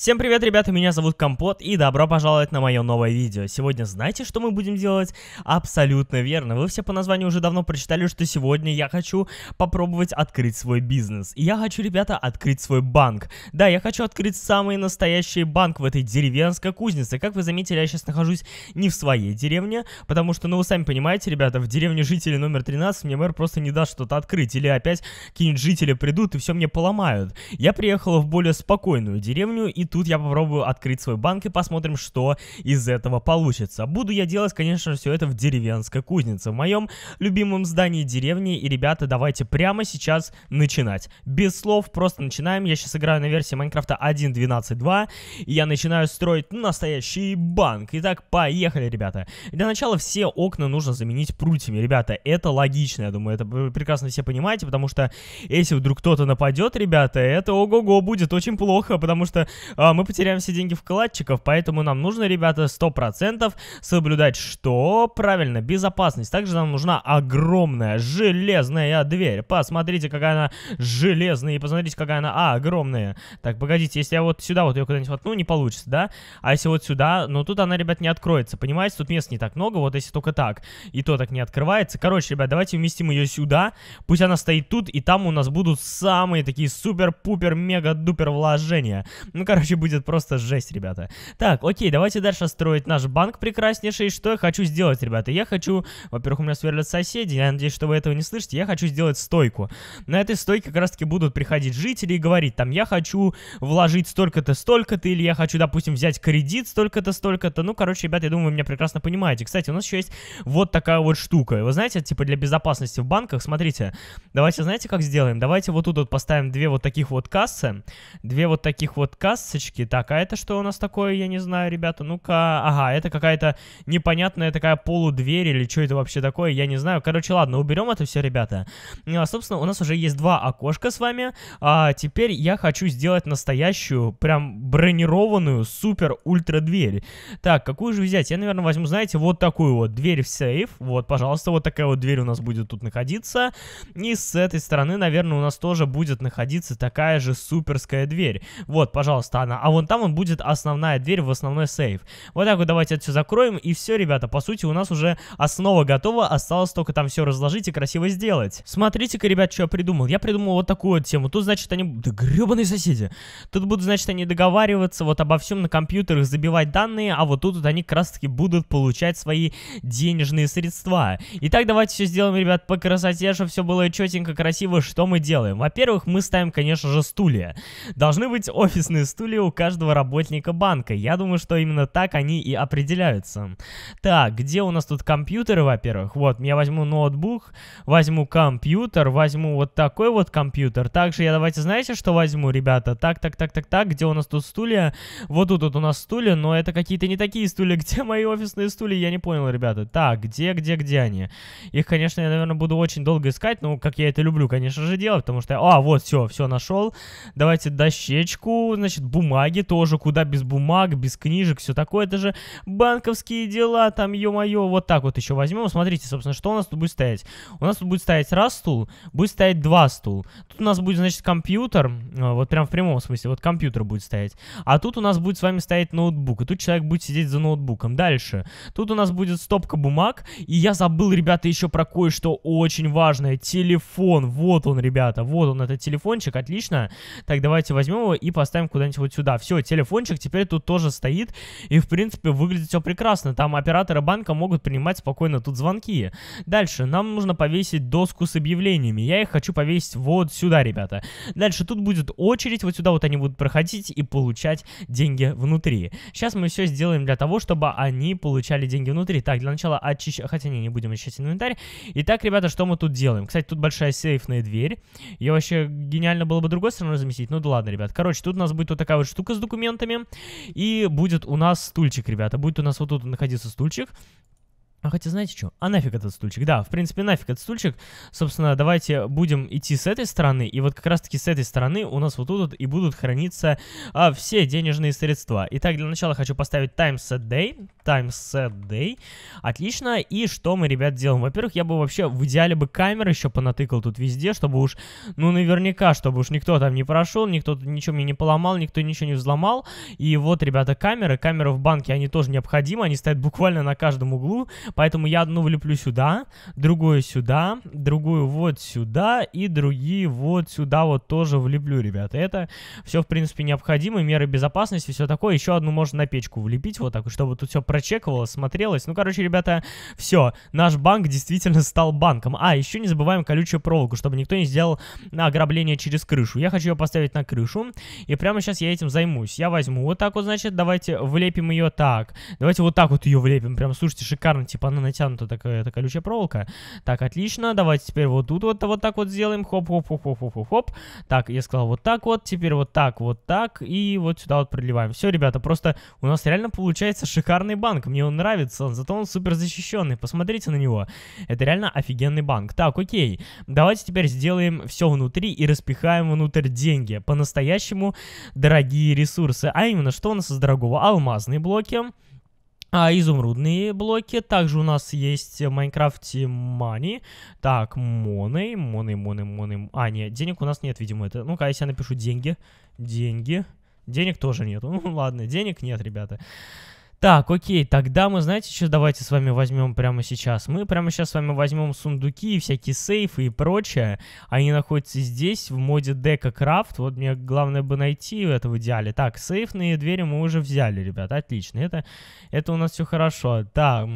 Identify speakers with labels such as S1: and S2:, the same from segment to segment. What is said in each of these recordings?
S1: Всем привет, ребята, меня зовут Компот, и добро пожаловать на мое новое видео. Сегодня знаете, что мы будем делать? Абсолютно верно, вы все по названию уже давно прочитали, что сегодня я хочу попробовать открыть свой бизнес. И я хочу, ребята, открыть свой банк. Да, я хочу открыть самый настоящий банк в этой деревенской кузнице. Как вы заметили, я сейчас нахожусь не в своей деревне, потому что, ну вы сами понимаете, ребята, в деревне жителей номер 13 мне мэр просто не даст что-то открыть, или опять какие-нибудь жители придут и все мне поломают. Я приехала в более спокойную деревню, и тут я попробую открыть свой банк и посмотрим, что из этого получится. Буду я делать, конечно, все это в деревенской кузнице, в моем любимом здании деревни. И, ребята, давайте прямо сейчас начинать. Без слов, просто начинаем. Я сейчас играю на версии Майнкрафта 1.12.2, и я начинаю строить настоящий банк. Итак, поехали, ребята. Для начала все окна нужно заменить прутьями, ребята. Это логично, я думаю, это вы прекрасно все понимаете, потому что если вдруг кто-то нападет, ребята, это ого-го будет очень плохо, потому что а, мы потеряем все деньги вкладчиков, поэтому нам нужно, ребята, 100% соблюдать что? Правильно, безопасность. Также нам нужна огромная железная дверь. Посмотрите, какая она железная, и посмотрите, какая она а, огромная. Так, погодите, если я вот сюда вот ее куда-нибудь воткну, не получится, да? А если вот сюда, ну тут она, ребят, не откроется, понимаете? Тут мест не так много, вот если только так, и то так не открывается. Короче, ребят, давайте уместим ее сюда, пусть она стоит тут, и там у нас будут самые такие супер-пупер-мега-дупер вложения. Ну, короче, короче, будет просто жесть, ребята. Так, окей, давайте дальше строить наш банк прекраснейший. Что я хочу сделать, ребята? Я хочу... Во-первых, у меня сверлят соседи, я надеюсь, что вы этого не слышите. Я хочу сделать стойку. На этой стойке как раз-таки будут приходить жители и говорить, там, я хочу вложить столько-то, столько-то, или я хочу, допустим, взять кредит столько-то, столько-то. Ну, короче, ребята, я думаю, вы меня прекрасно понимаете. Кстати, у нас еще есть вот такая вот штука. Вы знаете, типа для безопасности в банках, смотрите, давайте, знаете, как сделаем? Давайте вот тут вот поставим две вот таких вот кассы, две вот таких вот кассы, Ясочки. Так, а это что у нас такое, я не знаю, ребята. Ну-ка, ага, это какая-то непонятная такая полудверь или что это вообще такое, я не знаю. Короче, ладно, уберем это все, ребята. Ну, а, собственно, у нас уже есть два окошка с вами. А, теперь я хочу сделать настоящую, прям бронированную, супер-ультра дверь. Так, какую же взять? Я, наверное, возьму, знаете, вот такую вот дверь в сейф. Вот, пожалуйста, вот такая вот дверь у нас будет тут находиться. И с этой стороны, наверное, у нас тоже будет находиться такая же суперская дверь. Вот, пожалуйста, Тана, а вон там он будет основная дверь в основной сейф. Вот так вот давайте это все закроем, и все, ребята, по сути у нас уже основа готова, осталось только там все разложить и красиво сделать. Смотрите-ка, ребят, что я придумал. Я придумал вот такую вот тему. Тут, значит, они... Да гребаные соседи. Тут будут, значит, они договариваться вот обо всем на компьютерах, забивать данные, а вот тут вот они как раз-таки будут получать свои денежные средства. Итак, давайте все сделаем, ребят, по красоте, чтобы все было четенько, красиво. Что мы делаем? Во-первых, мы ставим, конечно же, стулья. Должны быть офисные стулья ли у каждого работника банка. Я думаю, что именно так они и определяются. Так, где у нас тут компьютеры, во-первых? Вот, я возьму ноутбук, возьму компьютер, возьму вот такой вот компьютер. Также я давайте, знаете, что возьму, ребята? Так, так, так, так, так, где у нас тут стулья? Вот тут вот у нас стулья, но это какие-то не такие стулья. Где мои офисные стулья? Я не понял, ребята. Так, где, где, где они? Их, конечно, я, наверное, буду очень долго искать, Но, как я это люблю, конечно же, делать, потому что... я. А, вот, все, все, нашел. Давайте дощечку, значит, бумаги тоже, куда без бумаг, без книжек, все такое. Это же банковские дела, там, ё-моё, вот так вот еще возьмем. Смотрите, собственно, что у нас тут будет стоять. У нас тут будет стоять раз стул, будет стоять два стул. Тут у нас будет, значит, компьютер, э, вот прям в прямом смысле, вот компьютер будет стоять. А тут у нас будет с вами стоять ноутбук, и тут человек будет сидеть за ноутбуком. Дальше. Тут у нас будет стопка бумаг, и я забыл, ребята, еще про кое-что очень важное. Телефон. Вот он, ребята, вот он, этот телефончик, отлично. Так, давайте возьмем его и поставим куда-нибудь вот вот сюда. Все, телефончик теперь тут тоже стоит, и, в принципе, выглядит все прекрасно. Там операторы банка могут принимать спокойно тут звонки. Дальше, нам нужно повесить доску с объявлениями. Я их хочу повесить вот сюда, ребята. Дальше тут будет очередь, вот сюда вот они будут проходить и получать деньги внутри. Сейчас мы все сделаем для того, чтобы они получали деньги внутри. Так, для начала очищать, хотя не, не будем очищать инвентарь. Итак, ребята, что мы тут делаем? Кстати, тут большая сейфная дверь. Я вообще гениально было бы другой стороной заместить, ну да ладно, ребят. Короче, тут у нас будет вот такая такая вот штука с документами. И будет у нас стульчик, ребята. Будет у нас вот тут находиться стульчик. А хотя знаете что? А нафиг этот стульчик? Да, в принципе, нафиг этот стульчик. Собственно, давайте будем идти с этой стороны. И вот как раз-таки с этой стороны у нас вот тут и будут храниться а, все денежные средства. Итак, для начала хочу поставить time set day. Time set day. Отлично. И что мы, ребят, делаем? Во-первых, я бы вообще в идеале бы камеры еще понатыкал тут везде, чтобы уж, ну, наверняка, чтобы уж никто там не прошел, никто ничего мне не поломал, никто ничего не взломал. И вот, ребята, камеры. Камеры в банке, они тоже необходимы. Они стоят буквально на каждом углу. Поэтому я одну влеплю сюда, другую сюда, другую вот сюда и другие вот сюда вот тоже влеплю, ребята. Это все, в принципе, необходимо, меры безопасности, все такое. Еще одну можно на печку влепить вот так, чтобы тут все прочекивалось, смотрелось. Ну, короче, ребята, все. Наш банк действительно стал банком. А, еще не забываем колючую проволоку, чтобы никто не сделал ограбление через крышу. Я хочу ее поставить на крышу, и прямо сейчас я этим займусь. Я возьму вот так вот, значит, давайте влепим ее так. Давайте вот так вот ее влепим. Прям, слушайте, шикарно, типа типа она натянута такая, такая колючая проволока. Так, отлично, давайте теперь вот тут вот, вот так вот сделаем, хоп-хоп-хоп-хоп-хоп-хоп. Так, я сказал вот так вот, теперь вот так, вот так, и вот сюда вот продлеваем. Все, ребята, просто у нас реально получается шикарный банк, мне он нравится, зато он супер защищенный, посмотрите на него. Это реально офигенный банк. Так, окей, давайте теперь сделаем все внутри и распихаем внутрь деньги. По-настоящему дорогие ресурсы, а именно, что у нас из дорогого? Алмазные блоки. А изумрудные блоки. Также у нас есть в Майнкрафте мани. Так, моны, моны, моны, моны. А, нет, денег у нас нет, видимо, это. Ну-ка, если я напишу деньги. Деньги. Денег тоже нету. Ну, ладно, денег нет, ребята. Так, окей, тогда мы, знаете, что давайте с вами возьмем прямо сейчас? Мы прямо сейчас с вами возьмем сундуки, и всякие сейфы и прочее. Они находятся здесь, в моде дека крафт. Вот мне главное бы найти это в идеале. Так, сейфные двери мы уже взяли, ребят, отлично. Это, это у нас все хорошо. Так,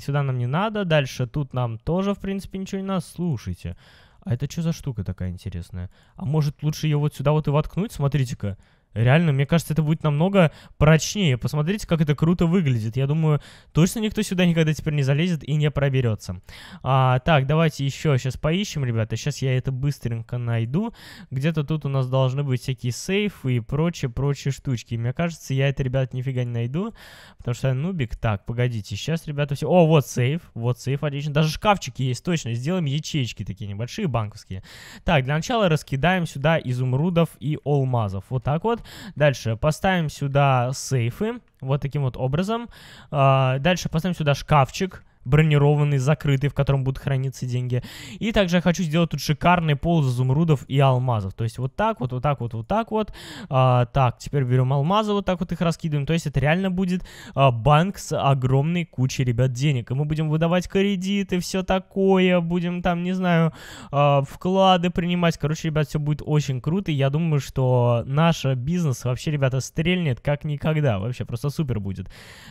S1: сюда нам не надо, дальше тут нам тоже, в принципе, ничего не надо. Слушайте, а это что за штука такая интересная? А может лучше ее вот сюда вот и воткнуть? Смотрите-ка. Реально, мне кажется, это будет намного прочнее. Посмотрите, как это круто выглядит. Я думаю, точно никто сюда никогда теперь не залезет и не проберется. А, так, давайте еще сейчас поищем, ребята. Сейчас я это быстренько найду. Где-то тут у нас должны быть всякие сейфы и прочие-прочие штучки. И мне кажется, я это, ребят, нифига не найду, потому что я нубик. Так, погодите, сейчас, ребята, все... О, вот сейф, вот сейф, отлично. Даже шкафчики есть, точно. Сделаем ячейки такие небольшие, банковские. Так, для начала раскидаем сюда изумрудов и алмазов. Вот так вот. Дальше поставим сюда сейфы, вот таким вот образом. А, дальше поставим сюда шкафчик, бронированный, закрытый, в котором будут храниться деньги. И также я хочу сделать тут шикарный пол из изумрудов и алмазов. То есть вот так вот, вот так вот, вот так вот. А, так, теперь берем алмазы, вот так вот их раскидываем. То есть это реально будет а, банк с огромной кучей, ребят, денег. И мы будем выдавать кредиты, все такое, будем там, не знаю, а, вклады принимать. Короче, ребят, все будет очень круто. И я думаю, что наш бизнес вообще, ребята, стрельнет как никогда. Вообще просто супер будет.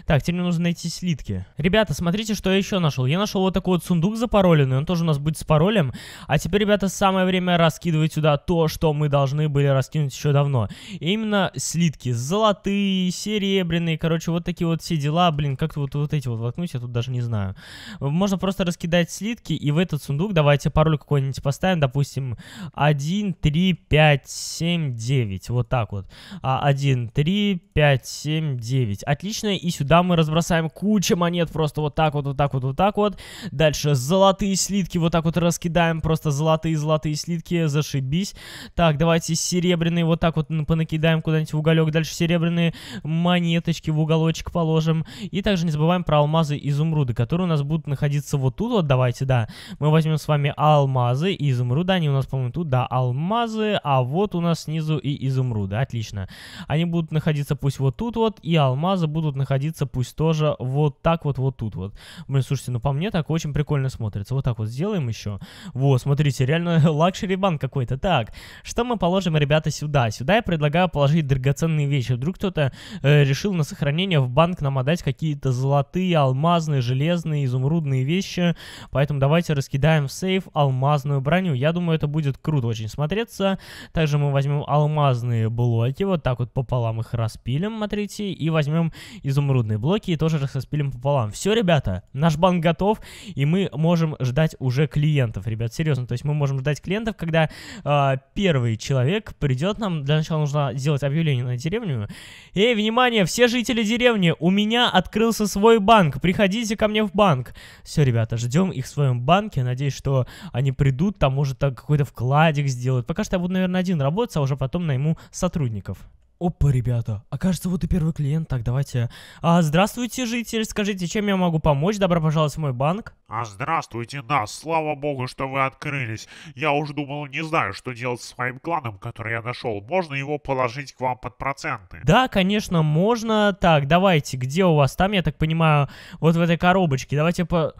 S1: Так, теперь мне нужно найти слитки. Ребята, смотрите, что я еще нашел? Я нашел вот такой вот сундук запароленный, он тоже у нас будет с паролем. А теперь, ребята, самое время раскидывать сюда то, что мы должны были раскинуть еще давно. И именно слитки. Золотые, серебряные, короче, вот такие вот все дела. Блин, как вот, вот эти вот воткнуть, я тут даже не знаю. Можно просто раскидать слитки, и в этот сундук давайте пароль какой-нибудь поставим, допустим, 1, 3, 5, 7, 9. Вот так вот. 1, 3, 5, 7, 9. Отлично, и сюда мы разбросаем кучу монет просто вот так вот, вот так вот вот, вот так вот. Дальше золотые слитки вот так вот раскидаем. Просто золотые-золотые слитки, зашибись. Так, давайте серебряные вот так вот понакидаем куда-нибудь в уголек. Дальше серебряные монеточки в уголочек положим. И также не забываем про алмазы и изумруды, которые у нас будут находиться вот тут вот. Давайте, да. Мы возьмем с вами алмазы и изумруды. Они у нас, по-моему, тут, да, алмазы. А вот у нас снизу и изумруды. Отлично. Они будут находиться пусть вот тут вот. И алмазы будут находиться пусть тоже вот так вот вот тут вот. Блин, слушайте, ну по мне так очень прикольно смотрится. Вот так вот сделаем еще. Во, смотрите, реально лакшери банк какой-то. Так, что мы положим, ребята, сюда? Сюда я предлагаю положить драгоценные вещи. Вдруг кто-то э, решил на сохранение в банк нам отдать какие-то золотые, алмазные, железные, изумрудные вещи. Поэтому давайте раскидаем в сейф алмазную броню. Я думаю, это будет круто очень смотреться. Также мы возьмем алмазные блоки, вот так вот пополам их распилим, смотрите, и возьмем изумрудные блоки и тоже распилим пополам. Все, ребята, на наш банк готов, и мы можем ждать уже клиентов, ребят, серьезно. То есть мы можем ждать клиентов, когда э, первый человек придет нам, для начала нужно сделать объявление на деревню. Эй, внимание, все жители деревни, у меня открылся свой банк, приходите ко мне в банк. Все, ребята, ждем их в своем банке, надеюсь, что они придут, там может какой-то вкладик сделают. Пока что я буду, наверное, один работать, а уже потом найму сотрудников. Опа, ребята, окажется, вот и первый клиент. Так, давайте. А, здравствуйте, житель. Скажите, чем я могу помочь? Добро пожаловать в мой банк. А здравствуйте, нас. Слава богу, что вы открылись. Я уж думал, не знаю, что делать с моим кланом, который я нашел. Можно его положить к вам под проценты? Да, конечно, можно. Так, давайте, где у вас там, я так понимаю, вот в этой коробочке. Давайте по...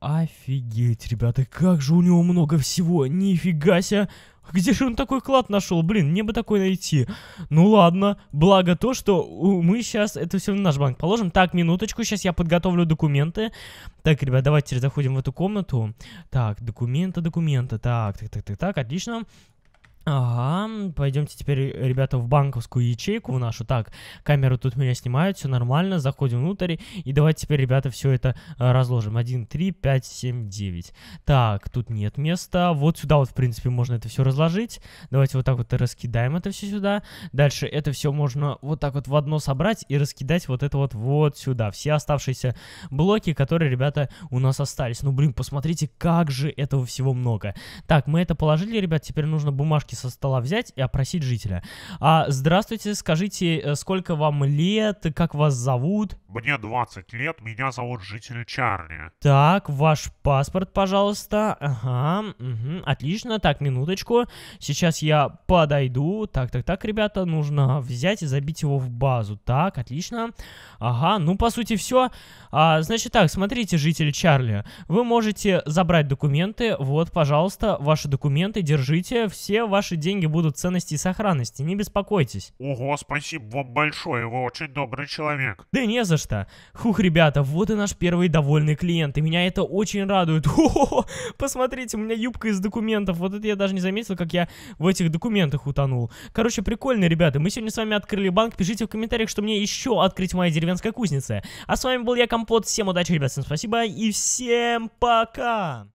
S1: Офигеть, ребята, как же у него много всего, нифига себе. Где же он такой клад нашел? Блин, мне бы такой найти. Ну ладно, благо то, что мы сейчас это все в наш банк положим. Так, минуточку, сейчас я подготовлю документы. Так, ребят, давайте заходим в эту комнату. Так, документы, документы. Так, так, так, так, так, отлично. Ага, пойдемте теперь, э, ребята, в банковскую ячейку в нашу. Так, камеры тут меня снимают, все нормально, заходим внутрь. И давайте теперь, ребята, все это э, разложим. 1, 3, 5, 7, 9. Так, тут нет места. Вот сюда вот, в принципе, можно это все разложить. Давайте вот так вот раскидаем это все сюда. Дальше это все можно вот так вот в одно собрать и раскидать вот это вот вот сюда. Все оставшиеся блоки, которые, ребята, у нас остались. Ну, блин, посмотрите, как же этого всего много. Так, мы это положили, ребят, теперь нужно бумажки со стола взять и опросить жителя. А, здравствуйте, скажите, э, сколько вам лет, как вас зовут? Мне 20 лет, меня зовут житель Чарли. Так, ваш паспорт, пожалуйста. Ага, угу, отлично. Так, минуточку. Сейчас я подойду. Так, так, так, ребята, нужно взять и забить его в базу. Так, отлично. Ага, ну, по сути, все. А, значит так, смотрите, житель Чарли, вы можете забрать документы. Вот, пожалуйста, ваши документы, держите. Все ваши ваши деньги будут ценности и сохранности, не беспокойтесь. Ого, спасибо вам большое, вы очень добрый человек. Да не за что. Хух, ребята, вот и наш первый довольный клиент, и меня это очень радует. Хо-хо-хо, посмотрите, у меня юбка из документов, вот это я даже не заметил, как я в этих документах утонул. Короче, прикольно, ребята, мы сегодня с вами открыли банк, пишите в комментариях, что мне еще открыть в моей деревенской кузнице. А с вами был я, Компот, всем удачи, ребят, всем спасибо и всем пока!